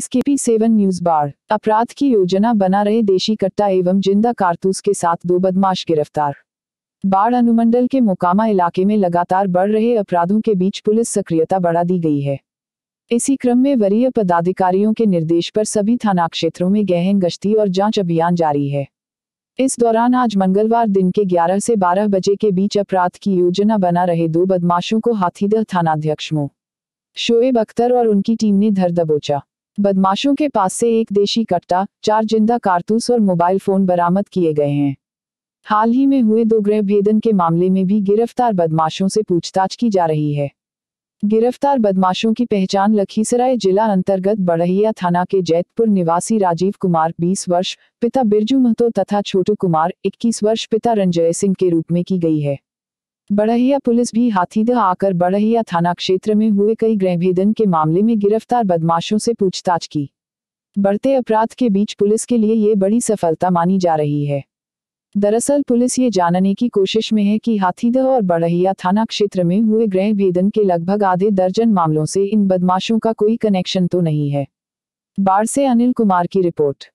SKP seven news बार अपराध की योजना बना रहे देशी कट्टा एवं जिंदा कारतूस के साथ दो बदमाश गिरफ्तार बाढ़ अनुमंडल के मोकामा इलाके में लगातार बढ़ रहे अपराधों के बीच पुलिस सक्रियता बढ़ा दी गई है इसी क्रम में वरीय पदाधिकारियों के निर्देश पर सभी थाना क्षेत्रों में गहन गश्ती और जांच अभियान जारी है इस दौरान आज मंगलवार दिन के 11 से 12 बजे के बीच अपराध की योजना बना रहे दो बदमाशों को हाथीदह थानाध्यक्ष मो शोएब अख्तर और उनकी टीम ने धर दबोचा बदमाशों के पास से एक देशी कट्टा चार जिंदा कारतूस और मोबाइल फोन बरामद किए गए हैं हाल ही में हुए दो गृह भेदन के मामले में भी गिरफ्तार बदमाशों से पूछताछ की जा रही है गिरफ्तार बदमाशों की पहचान लखीसराय जिला अंतर्गत बड़हिया थाना के जैतपुर निवासी राजीव कुमार 20 वर्ष पिता बिरजू महतो तथा छोटू कुमार 21 वर्ष पिता रंजय सिंह के रूप में की गई है बड़हिया पुलिस भी हाथीदह आकर बड़हिया थाना क्षेत्र में हुए कई गृहभेदन के मामले में गिरफ्तार बदमाशों से पूछताछ की बढ़ते अपराध के बीच पुलिस के लिए ये बड़ी सफलता मानी जा रही है दरअसल पुलिस ये जानने की कोशिश में है कि हाथीदह और बड़हिया थाना क्षेत्र में हुए गृह भेदन के लगभग आधे दर्जन मामलों से इन बदमाशों का कोई कनेक्शन तो नहीं है बाढ़ से अनिल कुमार की रिपोर्ट